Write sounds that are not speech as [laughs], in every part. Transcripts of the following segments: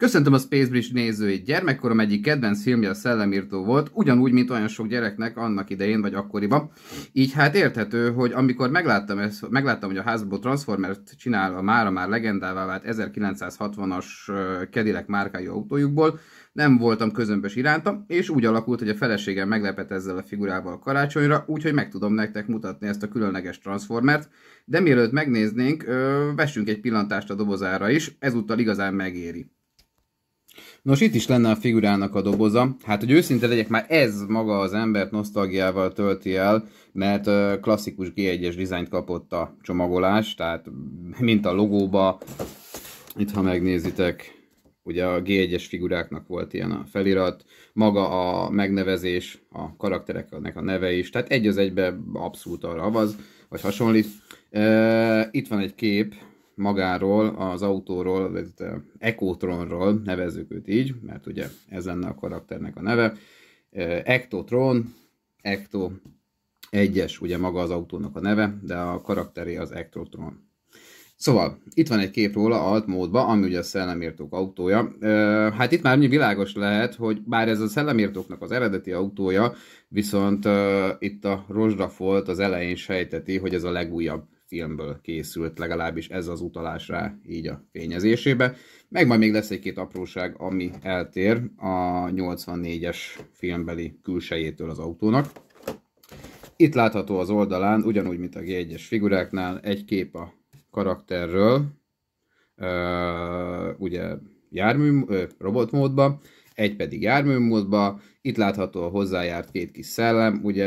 Köszöntöm a Space Bridge nézőit! Gyermekkorom egyik kedvenc filmje a szellemírtó volt, ugyanúgy, mint olyan sok gyereknek annak idején vagy akkoriban. Így hát érthető, hogy amikor megláttam, ezt, megláttam hogy a házból Transformert csinál a mára már legendává vált 1960-as Kedilek márkájú autójukból, nem voltam közömbös iránta, és úgy alakult, hogy a feleségem meglepet ezzel a figurával a karácsonyra, úgyhogy meg tudom nektek mutatni ezt a különleges Transformert, de mielőtt megnéznénk, ö, vessünk egy pillantást a dobozára is, ezúttal igazán megéri. Nos, itt is lenne a figurának a doboza. Hát, hogy őszinte legyek, már ez maga az embert nosztalgiával tölti el, mert klasszikus G1-es dizájnt kapott a csomagolás, tehát mint a logóba, itt ha megnézitek, ugye a G1-es figuráknak volt ilyen a felirat, maga a megnevezés, a karaktereknek a neve is, tehát egy az egybe abszolút arra avaz, vagy hasonlít. itt van egy kép, magáról, az autóról, vagy Ekotronról nevezzük őt így, mert ugye ez lenne a karakternek a neve. Ektotron, Ekto, egyes, ugye maga az autónak a neve, de a karakteré az Ektotron. Szóval, itt van egy kép róla alt módba, ami ugye a szellemírtók autója. E, hát itt már világos lehet, hogy bár ez a szellemírtóknak az eredeti autója, viszont e, itt a rozsrafolt az elején sejteti, hogy ez a legújabb filmből készült, legalábbis ez az utalás rá így a fényezésébe. Meg majd még lesz egy-két apróság, ami eltér a 84-es filmbeli külsejétől az autónak. Itt látható az oldalán, ugyanúgy, mint a G1-es figuráknál, egy kép a karakterről, ugye jármű, robotmódba, egy pedig járműmódba, itt látható a hozzájárt két kis szellem, ugye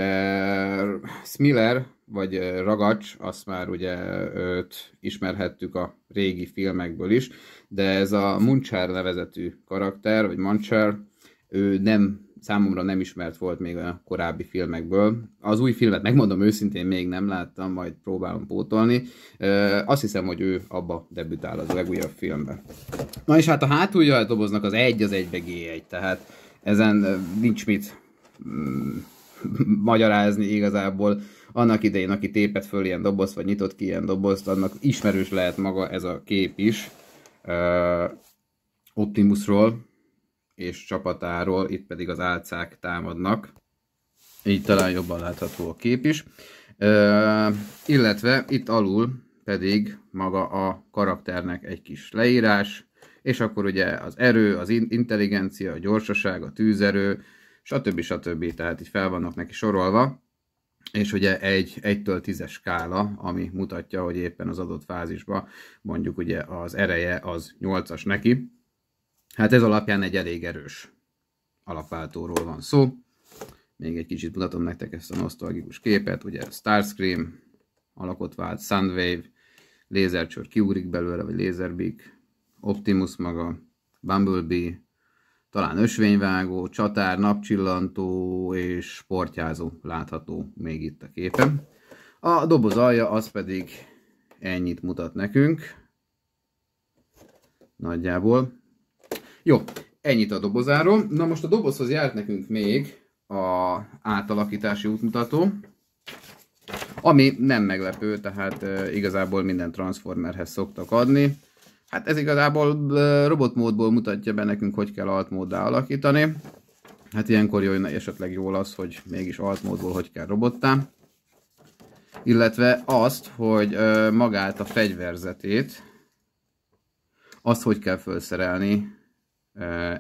Smiller, eh, vagy eh, Ragacs, azt már ugye eh, őt ismerhettük a régi filmekből is, de ez a Munchar nevezetű karakter, vagy Munchar, ő nem számomra nem ismert volt még a korábbi filmekből. Az új filmet megmondom őszintén, még nem láttam, majd próbálom pótolni. Azt hiszem, hogy ő abba debütál az legújabb filmben. Na és hát a hátulja a doboznak az egy, az egybe G1, tehát ezen nincs mit mm, [laughs] magyarázni igazából. Annak idején, aki tépet föl ilyen dobozt, vagy nyitott ki ilyen dobozt, annak ismerős lehet maga ez a kép is. Optimusról, és csapatáról, itt pedig az álcák támadnak. Így talán jobban látható a kép is. Ö, illetve itt alul pedig maga a karakternek egy kis leírás, és akkor ugye az erő, az intelligencia, a gyorsaság, a tűzerő, stb. stb. Tehát így fel vannak neki sorolva, és ugye egy, egytől 10 skála, ami mutatja, hogy éppen az adott fázisban mondjuk ugye az ereje az 8-as neki, Hát ez alapján egy elég erős alapváltóról van szó. Még egy kicsit mutatom nektek ezt a nosztalgikus képet, ugye Starscream alakot vált, Sunwave, lézercsör kiugrik belőle, vagy Laserbeak, Optimus maga, Bumblebee, talán ösvényvágó, csatár, napcsillantó és sportjázó látható még itt a képen. A doboz alja az pedig ennyit mutat nekünk, nagyjából. Jó, ennyit a dobozáról. Na most a dobozhoz járt nekünk még a átalakítási útmutató, ami nem meglepő, tehát igazából minden Transformerhez szoktak adni. Hát ez igazából robotmódból mutatja be nekünk, hogy kell altmóddá alakítani. Hát ilyenkor jön esetleg jól az, hogy mégis altmódból hogy kell robottá. Illetve azt, hogy magát a fegyverzetét, azt hogy kell felszerelni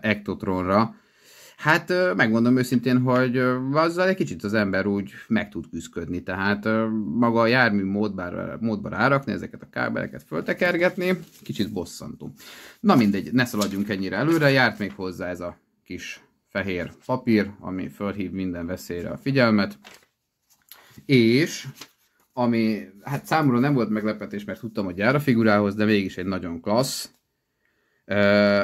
Ektotronra. Hát megmondom őszintén, hogy azzal egy kicsit az ember úgy meg tud küzdködni, tehát maga a jármű módbára, módba rárakni, ezeket a kábeleket föltekergetni, kicsit bosszantó. Na mindegy, ne szaladjunk ennyire előre, járt még hozzá ez a kis fehér papír, ami fölhív minden veszélyre a figyelmet, és ami hát számomra nem volt meglepetés, mert tudtam, hogy jár a figurához, de mégis egy nagyon klassz,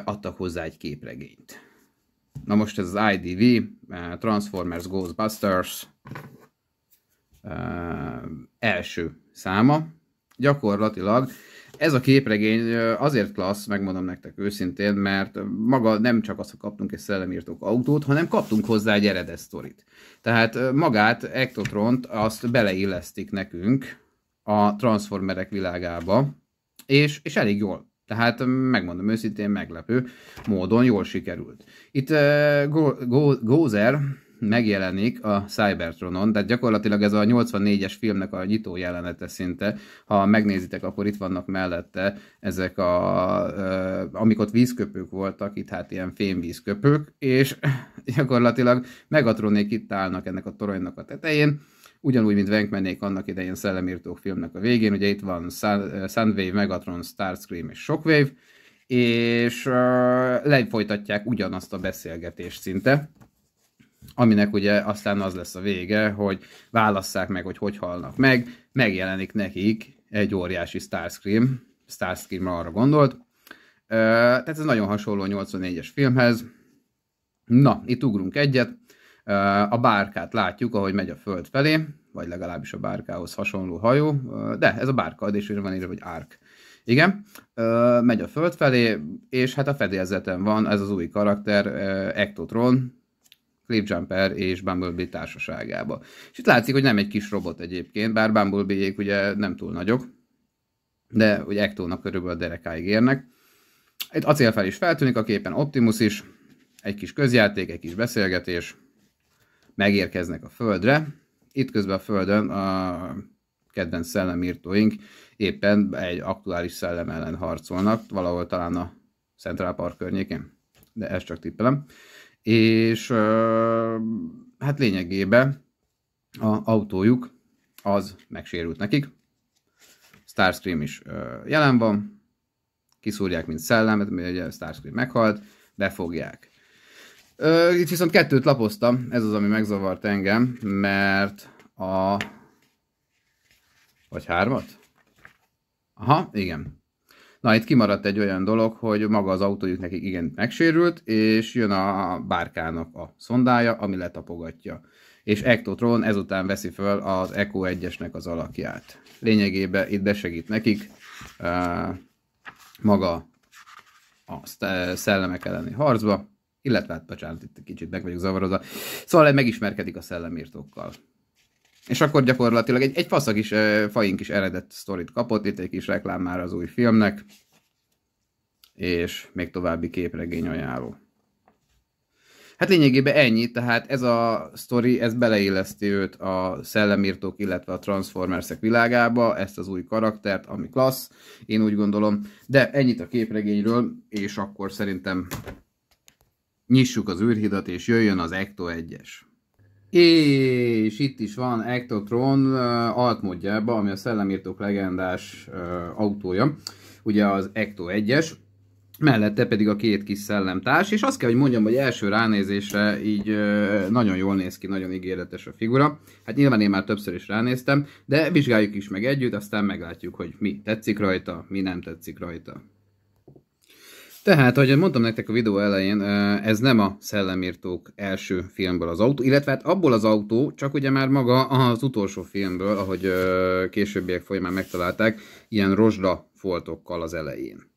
adtak hozzá egy képregényt. Na most ez az IDV, Transformers Ghostbusters első száma. Gyakorlatilag ez a képregény azért klassz, megmondom nektek őszintén, mert maga nem csak azt, hogy kaptunk egy szellemírtók autót, hanem kaptunk hozzá egy eredet sztorit. Tehát magát, Ektotront, azt beleillesztik nekünk a Transformerek világába, és, és elég jól tehát megmondom őszintén, meglepő módon jól sikerült. Itt uh, eh, Go- Go- Gozer megjelenik a Cybertronon, tehát gyakorlatilag ez a 84-es filmnek a nyitó jelenete szinte. Ha megnézitek, akkor itt vannak mellette ezek a, uh, amik ott vízköpők voltak, itt hát ilyen fémvízköpők, és [laughs] gyakorlatilag Megatronék itt állnak ennek a toronynak a tetején, ugyanúgy, mint Venkmennék annak idején szellemírtók filmnek a végén, ugye itt van Soundwave, eh, Megatron, Starscream és Shockwave, és uh, eh, lefolytatják ugyanazt a beszélgetést szinte, aminek ugye aztán az lesz a vége, hogy válasszák meg, hogy hogy halnak meg, megjelenik nekik egy óriási Starscream, starscream arra gondolt, uh, tehát ez nagyon hasonló a 84-es filmhez. Na, itt ugrunk egyet, a bárkát látjuk, ahogy megy a föld felé, vagy legalábbis a bárkához hasonló hajó, de ez a bárka, és van írva, hogy árk. Igen, megy a föld felé, és hát a fedélzeten van ez az új karakter, Ectotron, Cliffjumper és Bumblebee társaságába. És itt látszik, hogy nem egy kis robot egyébként, bár bumblebee ugye nem túl nagyok, de ugye Ectónak körülbelül a derekáig érnek. Itt acélfel is feltűnik a képen, Optimus is, egy kis közjáték, egy kis beszélgetés, megérkeznek a Földre. Itt közben a Földön a kedvenc szellemírtóink éppen egy aktuális szellem ellen harcolnak, valahol talán a Central Park környékén, de ezt csak tippelem. És hát lényegében a autójuk az megsérült nekik. Starscream is jelen van, kiszúrják, mint szellemet, mert ugye Starscream meghalt, befogják. Itt viszont kettőt lapoztam, ez az, ami megzavart engem, mert a... Vagy hármat? Aha, igen. Na, itt kimaradt egy olyan dolog, hogy maga az autójuk nekik igen megsérült, és jön a bárkának a szondája, ami letapogatja. És Ectotron ezután veszi föl az Eco 1-esnek az alakját. Lényegében itt besegít nekik uh, maga a szellemek elleni harcba, illetve, hát bocsánat, itt kicsit meg vagyok zavarodva. Szóval megismerkedik a szellemírtókkal. És akkor gyakorlatilag egy, egy faszak is, faink is eredett sztorit kapott, itt egy kis reklám már az új filmnek, és még további képregény ajánló. Hát lényegében ennyi, tehát ez a sztori, ez beleilleszti őt a szellemírtók, illetve a Transformersek világába, ezt az új karaktert, ami klassz, én úgy gondolom. De ennyit a képregényről, és akkor szerintem Nyissuk az űrhidat, és jöjjön az Ecto 1-es. És itt is van Ectotron eh, altmódjában, ami a szellemírtók legendás eh, autója, ugye az Ecto 1-es, mellette pedig a két kis szellemtárs, és azt kell, hogy mondjam, hogy első ránézésre így eh, nagyon jól néz ki, nagyon ígéretes a figura. Hát nyilván én már többször is ránéztem, de vizsgáljuk is meg együtt, aztán meglátjuk, hogy mi tetszik rajta, mi nem tetszik rajta. Tehát, ahogy mondtam nektek a videó elején, ez nem a Szellemírtók első filmből az autó, illetve hát abból az autó, csak ugye már maga az utolsó filmből, ahogy későbbiek folyamán megtalálták, ilyen rozsda foltokkal az elején.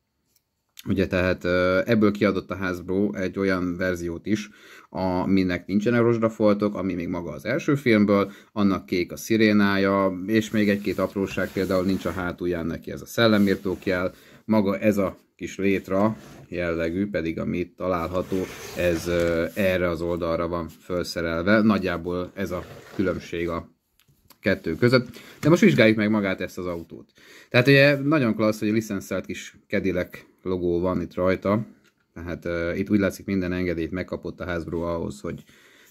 Ugye tehát ebből kiadott a Hasbro egy olyan verziót is, aminek nincsenek rozsdafoltok, ami még maga az első filmből, annak kék a szirénája, és még egy-két apróság, például nincs a hátulján neki ez a jel, maga ez a kis létra jellegű, pedig ami itt található, ez erre az oldalra van felszerelve. Nagyjából ez a különbség a kettő között. De most vizsgáljuk meg magát ezt az autót. Tehát ugye nagyon klassz, hogy a licenszelt kis kedilek logó van itt rajta. Tehát uh, itt úgy látszik minden engedélyt megkapott a Hasbro ahhoz, hogy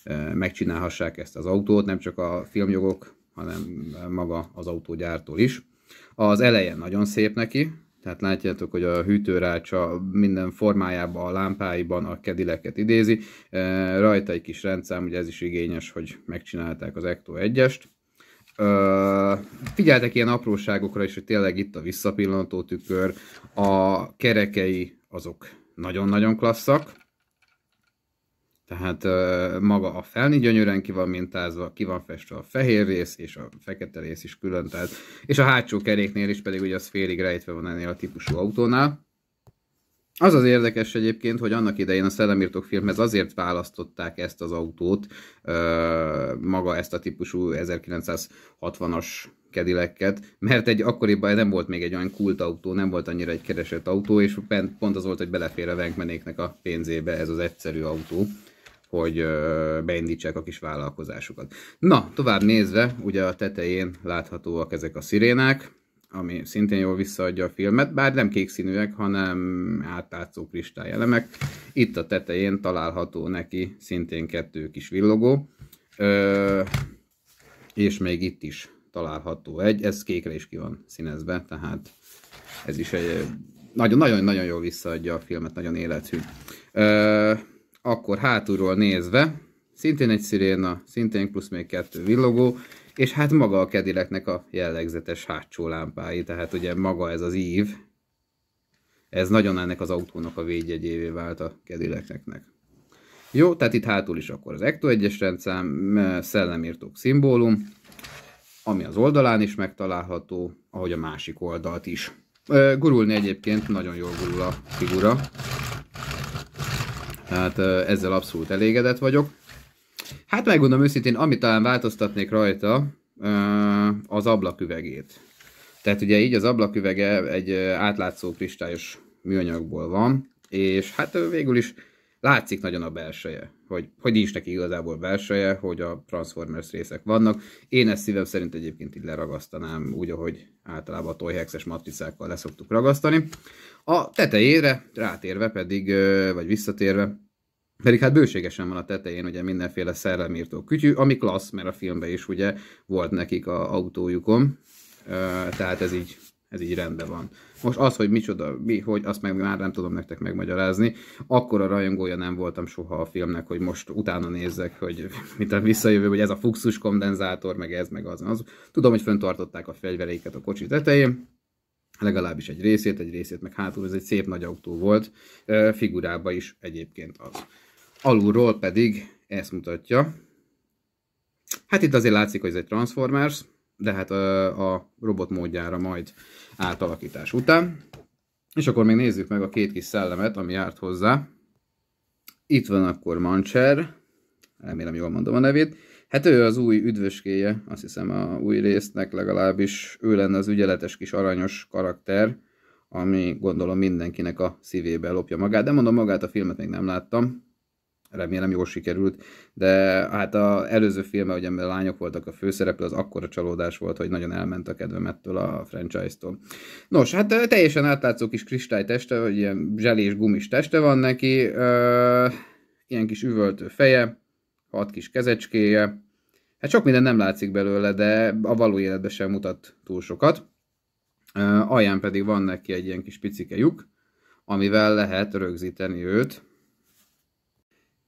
uh, megcsinálhassák ezt az autót, nem csak a filmjogok, hanem maga az autógyártól is. Az eleje nagyon szép neki, tehát látjátok, hogy a hűtőrácsa minden formájában, a lámpáiban a kedileket idézi. E, rajta egy kis rendszám, ugye ez is igényes, hogy megcsinálták az Ecto 1-est. E, figyeltek ilyen apróságokra is, hogy tényleg itt a visszapillantó tükör, a kerekei azok nagyon-nagyon klasszak. Tehát ö, maga a felni gyönyörűen ki van mintázva, ki van festve a fehér rész, és a fekete rész is külön. Tehát, és a hátsó keréknél is pedig ugye az félig rejtve van ennél a típusú autónál. Az az érdekes egyébként, hogy annak idején a Szellemírtók filmhez azért választották ezt az autót, ö, maga ezt a típusú 1960-as kedileket, mert egy akkoriban nem volt még egy olyan kult autó, nem volt annyira egy keresett autó, és pont az volt, hogy belefér a Venkmenéknek a pénzébe ez az egyszerű autó hogy beindítsák a kis vállalkozásukat. Na, tovább nézve, ugye a tetején láthatóak ezek a szirénák, ami szintén jól visszaadja a filmet, bár nem kék színűek, hanem átlátszó kristályelemek. Itt a tetején található neki szintén kettő kis villogó, Ö, és még itt is található egy, ez kékre is ki van színezve, tehát ez is egy nagyon-nagyon-nagyon jól visszaadja a filmet, nagyon életű. Ö, akkor hátulról nézve, szintén egy sziréna, szintén plusz még kettő villogó, és hát maga a kedileknek a jellegzetes hátsó lámpái, tehát ugye maga ez az ív, ez nagyon ennek az autónak a védjegyévé vált a kedileknek. Jó, tehát itt hátul is akkor az Ecto 1-es rendszám, szellemírtók szimbólum, ami az oldalán is megtalálható, ahogy a másik oldalt is. Gurulni egyébként nagyon jól gurul a figura, tehát ezzel abszolút elégedett vagyok. Hát megmondom őszintén, amit talán változtatnék rajta, az ablaküvegét. Tehát ugye így az ablaküvege egy átlátszó kristályos műanyagból van, és hát végül is látszik nagyon a belseje, hogy, hogy nincs neki igazából belseje, hogy a Transformers részek vannak. Én ezt szívem szerint egyébként így leragasztanám, úgy, ahogy általában a toyhexes matricákkal leszoktuk ragasztani. A tetejére rátérve pedig, vagy visszatérve, pedig hát bőségesen van a tetején ugye mindenféle szellemírtó kütyű, ami klassz, mert a filmben is ugye volt nekik a autójukon, tehát ez így ez így rendben van. Most az, hogy micsoda, mi, hogy, azt meg már nem tudom nektek megmagyarázni. Akkor a rajongója nem voltam soha a filmnek, hogy most utána nézzek, hogy [laughs] mit a visszajövő, hogy ez a fuxus kondenzátor, meg ez, meg az. az. Tudom, hogy föntartották a fegyvereiket a kocsi tetején, legalábbis egy részét, egy részét meg hátul, ez egy szép nagy autó volt, figurába is egyébként az. Alulról pedig ezt mutatja. Hát itt azért látszik, hogy ez egy Transformers, de hát a, robot módjára majd átalakítás után. És akkor még nézzük meg a két kis szellemet, ami járt hozzá. Itt van akkor Mancher, remélem jól mondom a nevét. Hát ő az új üdvöskéje, azt hiszem a új résznek legalábbis ő lenne az ügyeletes kis aranyos karakter, ami gondolom mindenkinek a szívébe lopja magát, de mondom magát a filmet még nem láttam, remélem jól sikerült, de hát az előző filme, hogy amiben lányok voltak a főszereplő, az akkora csalódás volt, hogy nagyon elment a kedvem ettől a franchise-tól. Nos, hát teljesen átlátszó kis kristály teste, vagy ilyen zselés gumis teste van neki, ö, ilyen kis üvöltő feje, hat kis kezecskéje, Hát sok minden nem látszik belőle, de a való életbe sem mutat túl sokat. Alján pedig van neki egy ilyen kis picike lyuk, amivel lehet rögzíteni őt,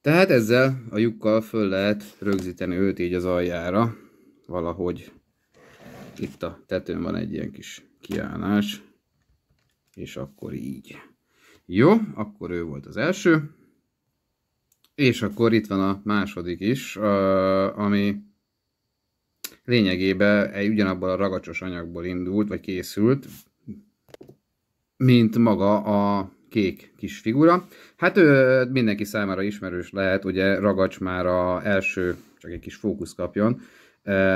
tehát ezzel a lyukkal föl lehet rögzíteni őt így az aljára, valahogy itt a tetőn van egy ilyen kis kiállás, és akkor így. Jó, akkor ő volt az első, és akkor itt van a második is, ami lényegében egy ugyanabból a ragacsos anyagból indult, vagy készült, mint maga a kék kis figura. Hát ő mindenki számára ismerős lehet, ugye Ragacs már a első, csak egy kis fókusz kapjon,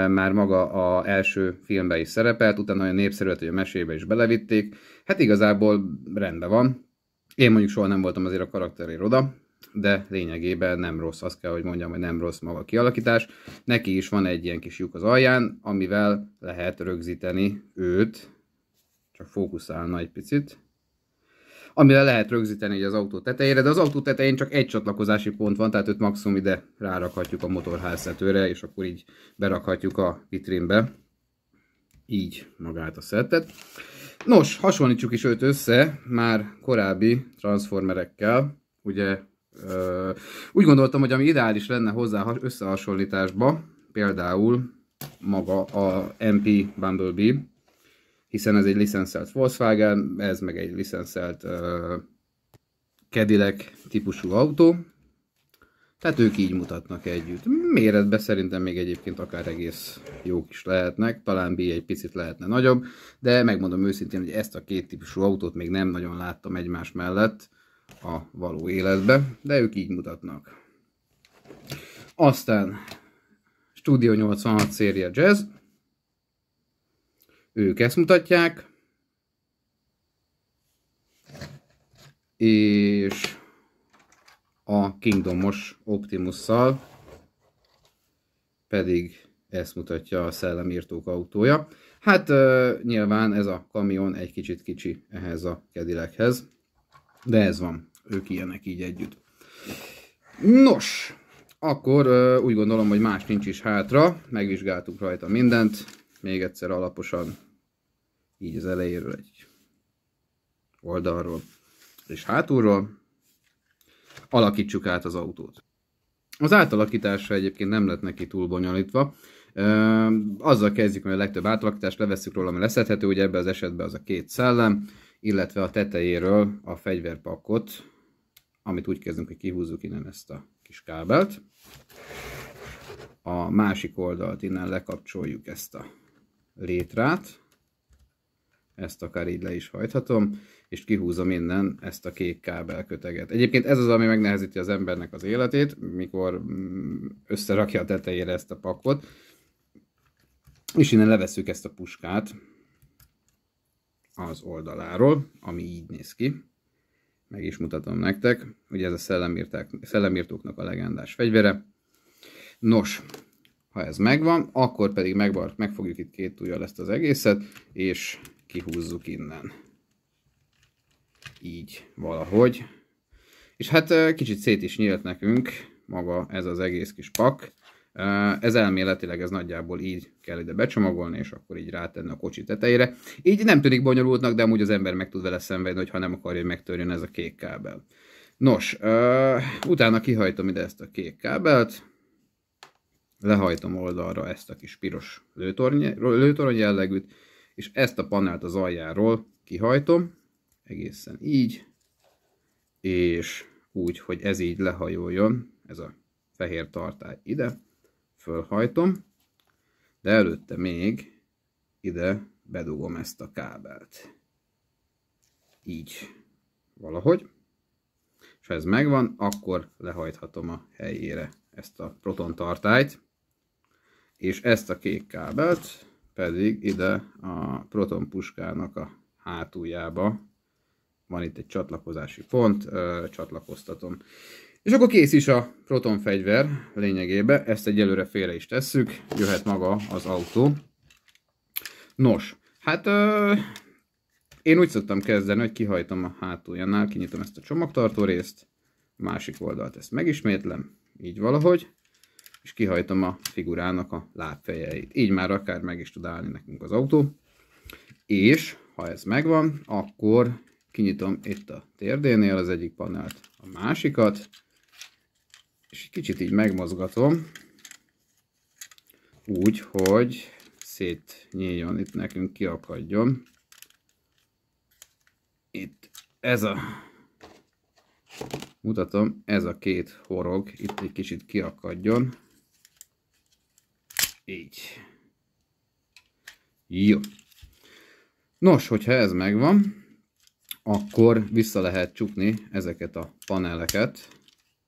már maga a első filmbe is szerepelt, utána olyan népszerű hogy a mesébe is belevitték. Hát igazából rendben van. Én mondjuk soha nem voltam azért a karakterér oda, de lényegében nem rossz, azt kell, hogy mondjam, hogy nem rossz maga a kialakítás. Neki is van egy ilyen kis lyuk az alján, amivel lehet rögzíteni őt, csak fókuszálna egy picit amivel lehet rögzíteni az autó tetejére, de az autó tetején csak egy csatlakozási pont van, tehát őt maximum ide rárakhatjuk a motorházszetőre, és akkor így berakhatjuk a vitrínbe. Így magát a szettet. Nos, hasonlítsuk is őt össze már korábbi transformerekkel. Ugye úgy gondoltam, hogy ami ideális lenne hozzá összehasonlításba, például maga a MP Bumblebee, hiszen ez egy licenszelt Volkswagen, ez meg egy licenszelt uh, Cadillac típusú autó. Tehát ők így mutatnak együtt. Méretben szerintem még egyébként akár egész jók is lehetnek, talán B egy picit lehetne nagyobb, de megmondom őszintén, hogy ezt a két típusú autót még nem nagyon láttam egymás mellett a való életbe, de ők így mutatnak. Aztán Studio 86 széria Jazz, ők ezt mutatják. És a Kingdomos Optimus-szal pedig ezt mutatja a szellemírtók autója. Hát nyilván ez a kamion egy kicsit kicsi ehhez a kedilekhez, de ez van, ők ilyenek így együtt. Nos, akkor úgy gondolom, hogy más nincs is hátra, megvizsgáltuk rajta mindent, még egyszer alaposan így az elejéről egy oldalról és hátulról, alakítsuk át az autót. Az átalakítása egyébként nem lett neki túl bonyolítva. Azzal kezdjük, hogy a legtöbb átalakítást levesszük róla, ami leszedhető, ugye ebben az esetben az a két szellem, illetve a tetejéről a fegyverpakot, amit úgy kezdünk, hogy kihúzzuk innen ezt a kis kábelt. A másik oldalt innen lekapcsoljuk ezt a létrát, ezt akár így le is hajthatom, és kihúzom innen ezt a kék kábelköteget. Egyébként ez az, ami megnehezíti az embernek az életét, mikor mm, összerakja a tetejére ezt a pakot, és innen levesszük ezt a puskát az oldaláról, ami így néz ki. Meg is mutatom nektek, ugye ez a szellemírtóknak a legendás fegyvere. Nos, ha ez megvan, akkor pedig megbar, megfogjuk itt két ujjal ezt az egészet, és kihúzzuk innen. Így valahogy. És hát kicsit szét is nyílt nekünk maga ez az egész kis pak. Ez elméletileg ez nagyjából így kell ide becsomagolni, és akkor így rátenni a kocsi tetejére. Így nem tűnik bonyolultnak, de amúgy az ember meg tud vele szenvedni, ha nem akarja, hogy megtörjön ez a kék kábel. Nos, utána kihajtom ide ezt a kék kábelt, lehajtom oldalra ezt a kis piros lőtorony, lőtorony jellegűt, és ezt a panelt az aljáról kihajtom, egészen így, és úgy, hogy ez így lehajoljon, ez a fehér tartály ide, fölhajtom, de előtte még ide bedugom ezt a kábelt. Így, valahogy. És ha ez megvan, akkor lehajthatom a helyére ezt a proton tartályt, és ezt a kék kábelt pedig ide a proton puskának a hátuljába van itt egy csatlakozási pont, csatlakoztatom. És akkor kész is a proton fegyver lényegében, ezt egyelőre félre is tesszük, jöhet maga az autó. Nos, hát ö, én úgy szoktam kezdeni, hogy kihajtom a hátuljánál, kinyitom ezt a csomagtartó részt, másik oldalt ezt megismétlem, így valahogy és kihajtom a figurának a lábfejeit. Így már akár meg is tud állni nekünk az autó. És ha ez megvan, akkor kinyitom itt a térdénél az egyik panelt, a másikat, és kicsit így megmozgatom, úgy, hogy szétnyíljon, itt nekünk kiakadjon. Itt ez a, mutatom, ez a két horog, itt egy kicsit kiakadjon, így. Jó. Nos, hogyha ez megvan, akkor vissza lehet csukni ezeket a paneleket,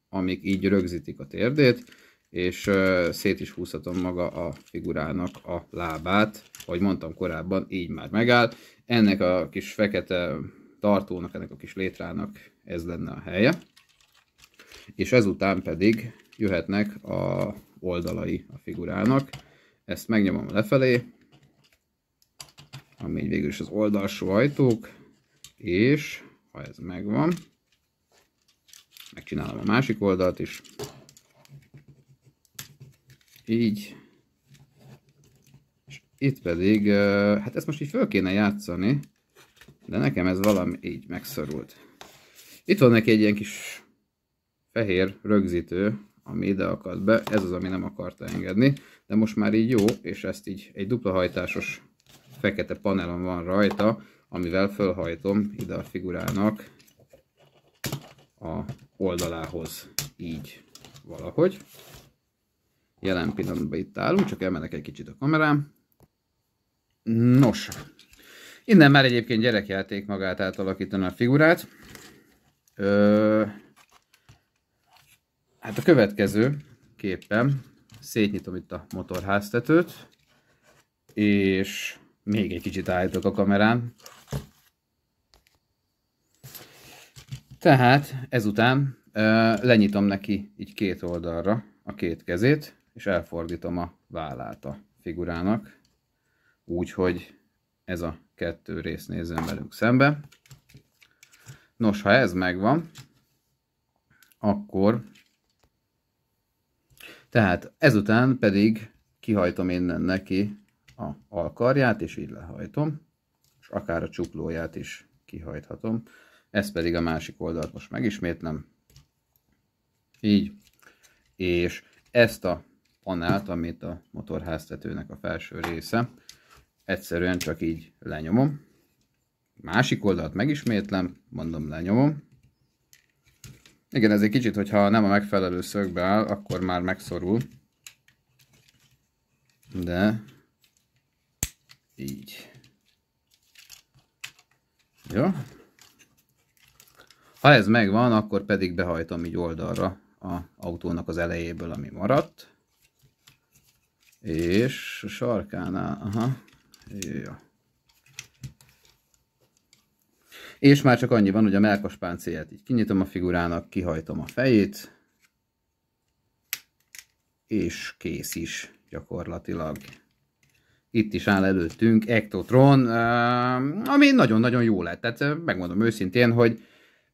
amik így rögzítik a térdét, és szét is húzhatom maga a figurának a lábát, ahogy mondtam korábban, így már megáll. Ennek a kis fekete tartónak, ennek a kis létrának ez lenne a helye. És ezután pedig jöhetnek a oldalai a figurának. Ezt megnyomom lefelé, ami végül is az oldalsó ajtók, és ha ez megvan, megcsinálom a másik oldalt is. Így. És itt pedig, hát ezt most így föl kéne játszani, de nekem ez valami így megszorult. Itt van neki egy ilyen kis fehér rögzítő, ami ide akad be, ez az, ami nem akarta engedni, de most már így jó, és ezt így egy dupla hajtásos fekete panelon van rajta, amivel fölhajtom ide a figurának a oldalához így valahogy. Jelen pillanatban itt állunk, csak elmenek egy kicsit a kamerám. Nos, innen már egyébként gyerekjáték magát átalakítani a figurát. Ö, Hát a következő képen szétnyitom itt a motorháztetőt, és még egy kicsit állítok a kamerán. Tehát ezután ö, lenyitom neki így két oldalra a két kezét, és elfordítom a vállát a figurának, úgy, hogy ez a kettő rész nézzen velünk szembe. Nos, ha ez megvan, akkor tehát ezután pedig kihajtom innen neki a alkarját, és így lehajtom, és akár a csuklóját is kihajthatom. Ez pedig a másik oldalt most megismétlem. Így. És ezt a panelt, amit a motorháztetőnek a felső része, egyszerűen csak így lenyomom. Másik oldalt megismétlem, mondom lenyomom, igen, ez egy kicsit, hogyha nem a megfelelő szögbe áll, akkor már megszorul. De így. Jó. Ha ez megvan, akkor pedig behajtom így oldalra a autónak az elejéből, ami maradt. És a sarkánál, aha, jó. És már csak annyi van, hogy a melkos páncélját így kinyitom a figurának, kihajtom a fejét, és kész is gyakorlatilag. Itt is áll előttünk Ectotron, ami nagyon-nagyon jó lett. Tehát megmondom őszintén, hogy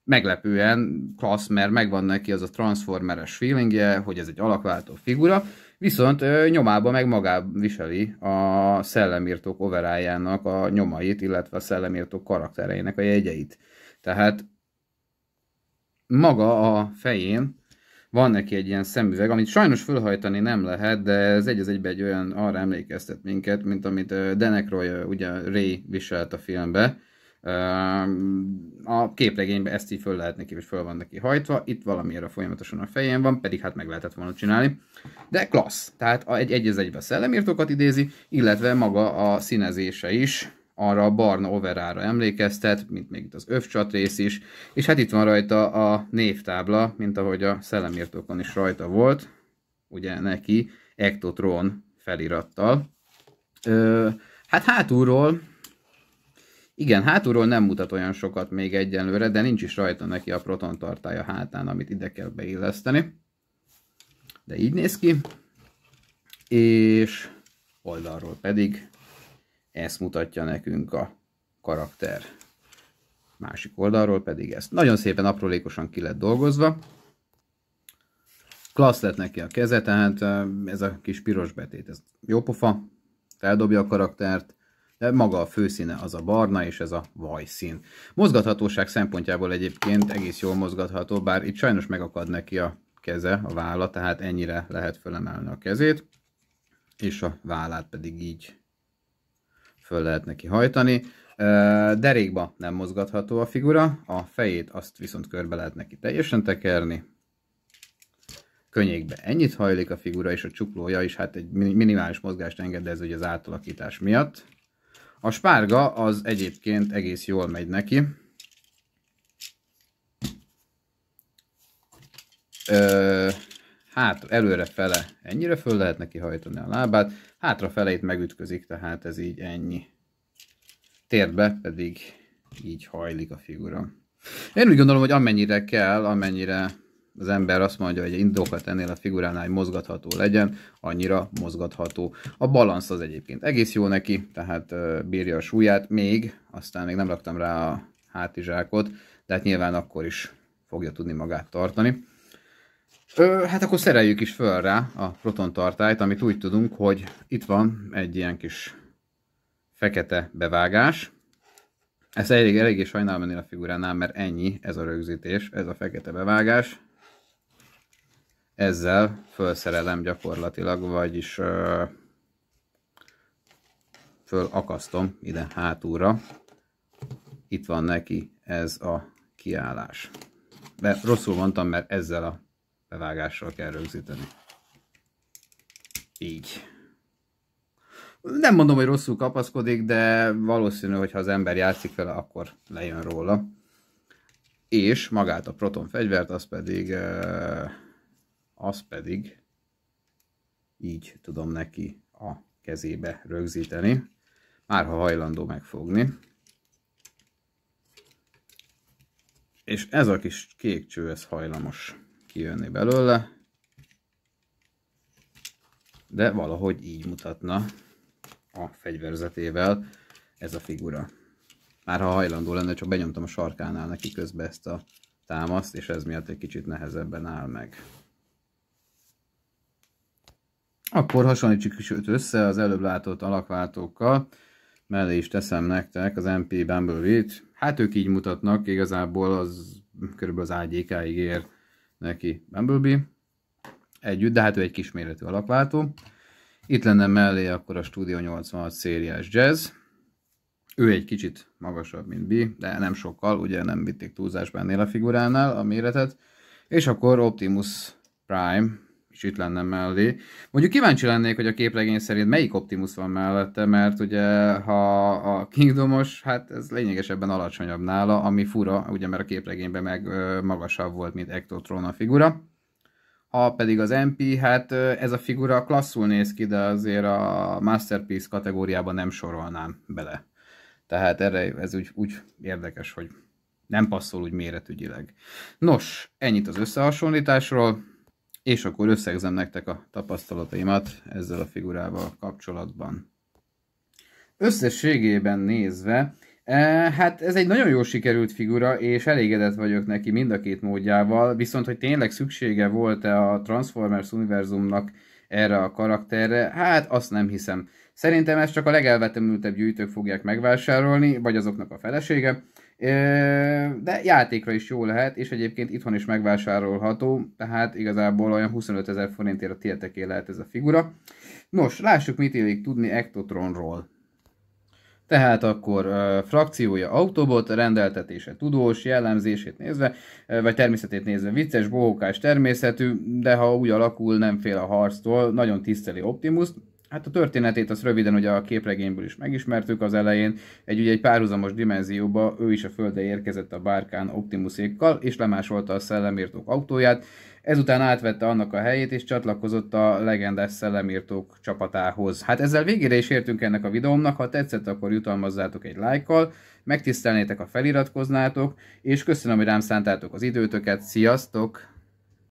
meglepően klassz, mert megvan neki az a transformeres feelingje, hogy ez egy alakváltó figura, Viszont ö, nyomába meg magá viseli a szellemírtók overájának a nyomait, illetve a szellemírtók karaktereinek a jegyeit. Tehát maga a fején van neki egy ilyen szemüveg, amit sajnos fölhajtani nem lehet, de ez egy az egybe egy olyan arra emlékeztet minket, mint amit Denekroy ugye Ray viselt a filmbe, a képregényben ezt így föl lehet neki, hogy föl van neki hajtva, itt valamiért folyamatosan a fején van, pedig hát meg lehetett volna csinálni. De klassz, tehát egy egy az egybe szellemírtókat idézi, illetve maga a színezése is arra a barna overára emlékeztet, mint még itt az övcsat rész is, és hát itt van rajta a névtábla, mint ahogy a szellemírtókon is rajta volt, ugye neki, Ektotron felirattal. Ö, hát hátulról igen, hátulról nem mutat olyan sokat még egyenlőre, de nincs is rajta neki a proton tartája hátán, amit ide kell beilleszteni. De így néz ki. És oldalról pedig ezt mutatja nekünk a karakter. Másik oldalról pedig ezt. Nagyon szépen aprólékosan ki lett dolgozva. Klassz lett neki a keze, tehát ez a kis piros betét, ez jó pofa, feldobja a karaktert, de maga a főszíne az a barna, és ez a vajszín. Mozgathatóság szempontjából egyébként egész jól mozgatható, bár itt sajnos megakad neki a keze, a válla, tehát ennyire lehet fölemelni a kezét, és a vállát pedig így föl lehet neki hajtani. Derékba nem mozgatható a figura, a fejét azt viszont körbe lehet neki teljesen tekerni. Könnyékbe ennyit hajlik a figura, és a csuklója is hát egy minimális mozgást enged, de ez ugye az átalakítás miatt. A spárga az egyébként egész jól megy neki. Ö, hát előre fele ennyire föl lehet neki hajtani a lábát, hátra feleit megütközik, tehát ez így ennyi. Térbe pedig így hajlik a figura. Én úgy gondolom, hogy amennyire kell, amennyire az ember azt mondja, hogy indokat ennél a figuránál, hogy mozgatható legyen, annyira mozgatható. A balansz az egyébként egész jó neki, tehát bírja a súlyát, még, aztán még nem raktam rá a hátizsákot, de hát nyilván akkor is fogja tudni magát tartani. Ö, hát akkor szereljük is föl rá a proton tartályt, amit úgy tudunk, hogy itt van egy ilyen kis fekete bevágás. Ezt elég, elég sajnálom ennél a figuránál, mert ennyi ez a rögzítés, ez a fekete bevágás ezzel felszerelem gyakorlatilag, vagyis fölakasztom ide hátúra. Itt van neki ez a kiállás. De rosszul mondtam, mert ezzel a bevágással kell rögzíteni. Így. Nem mondom, hogy rosszul kapaszkodik, de valószínű, hogy ha az ember játszik vele, akkor lejön róla. És magát a proton fegyvert, az pedig... Uh az pedig így tudom neki a kezébe rögzíteni, már ha hajlandó megfogni. És ez a kis kék cső, ez hajlamos kijönni belőle, de valahogy így mutatna a fegyverzetével ez a figura. Már ha hajlandó lenne, csak benyomtam a sarkánál neki közbe ezt a támaszt, és ez miatt egy kicsit nehezebben áll meg. Akkor hasonlítsuk is őt össze az előbb látott alakváltókkal. Mellé is teszem nektek az MP Bumblebee-t. Hát ők így mutatnak, igazából az körülbelül az AGK-ig ér neki Bumblebee együtt, de hát ő egy kisméretű alakváltó. Itt lenne mellé akkor a Studio 86 szériás jazz. Ő egy kicsit magasabb, mint B, de nem sokkal, ugye nem vitték túlzásban ennél a figuránál a méretet. És akkor Optimus Prime is itt lenne mellé. Mondjuk kíváncsi lennék, hogy a képregény szerint melyik Optimus van mellette, mert ugye ha a Kingdomos, hát ez lényegesebben alacsonyabb nála, ami fura, ugye mert a képregényben meg magasabb volt, mint Ectotron a figura. Ha pedig az MP, hát ez a figura klasszul néz ki, de azért a Masterpiece kategóriában nem sorolnám bele. Tehát erre ez úgy, úgy érdekes, hogy nem passzol úgy méretügyileg. Nos, ennyit az összehasonlításról. És akkor összegzem nektek a tapasztalataimat ezzel a figurával kapcsolatban. Összességében nézve, eh, hát ez egy nagyon jól sikerült figura, és elégedett vagyok neki mind a két módjával, viszont hogy tényleg szüksége volt-e a Transformers univerzumnak erre a karakterre, hát azt nem hiszem. Szerintem ezt csak a legelvetemültebb gyűjtők fogják megvásárolni, vagy azoknak a felesége, de játékra is jó lehet, és egyébként itthon is megvásárolható, tehát igazából olyan 25 ezer forintért a tieteké lehet ez a figura. Nos, lássuk, mit élik tudni Ectotronról. Tehát akkor frakciója autobot, rendeltetése tudós, jellemzését nézve, vagy természetét nézve vicces, bohókás természetű, de ha úgy alakul, nem fél a harctól, nagyon tiszteli Optimus, Hát a történetét az röviden ugye a képregényből is megismertük az elején. Egy ugye egy párhuzamos dimenzióba ő is a földre érkezett a bárkán Optimusékkal, és lemásolta a szellemírtók autóját. Ezután átvette annak a helyét, és csatlakozott a legendás szellemírtók csapatához. Hát ezzel végére is értünk ennek a videómnak, ha tetszett, akkor jutalmazzátok egy lájkkal, megtisztelnétek, ha feliratkoznátok, és köszönöm, hogy rám szántátok az időtöket, sziasztok!